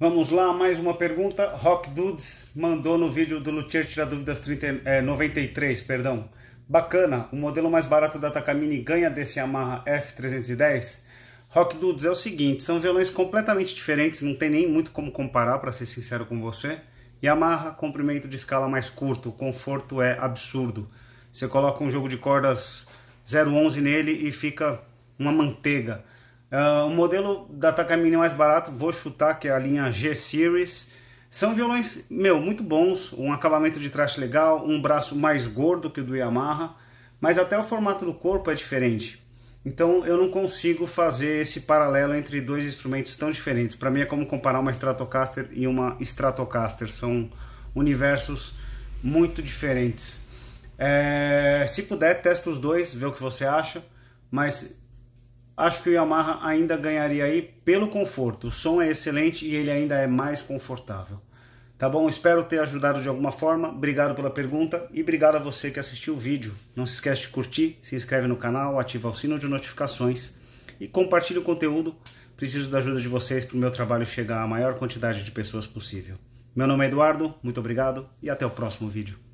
Vamos lá, mais uma pergunta. Rock Dudes mandou no vídeo do Luthier Tira Dúvidas 30, é, 93, perdão. Bacana, o modelo mais barato da Takamine ganha desse Yamaha F310? Rock Dudes é o seguinte, são violões completamente diferentes, não tem nem muito como comparar, para ser sincero com você. Yamaha, comprimento de escala mais curto, o conforto é absurdo. Você coloca um jogo de cordas 011 nele e fica uma manteiga. Uh, o modelo da Takamine é mais barato, vou chutar, que é a linha G-Series. São violões, meu, muito bons, um acabamento de traste legal, um braço mais gordo que o do Yamaha, mas até o formato do corpo é diferente. Então eu não consigo fazer esse paralelo entre dois instrumentos tão diferentes. Para mim é como comparar uma Stratocaster e uma Stratocaster, são universos muito diferentes. É... se puder, testa os dois, vê o que você acha, mas acho que o Yamaha ainda ganharia aí pelo conforto. O som é excelente e ele ainda é mais confortável. Tá bom? Espero ter ajudado de alguma forma. Obrigado pela pergunta e obrigado a você que assistiu o vídeo. Não se esquece de curtir, se inscreve no canal, ativa o sino de notificações e compartilhe o conteúdo. Preciso da ajuda de vocês para o meu trabalho chegar à maior quantidade de pessoas possível. Meu nome é Eduardo, muito obrigado e até o próximo vídeo.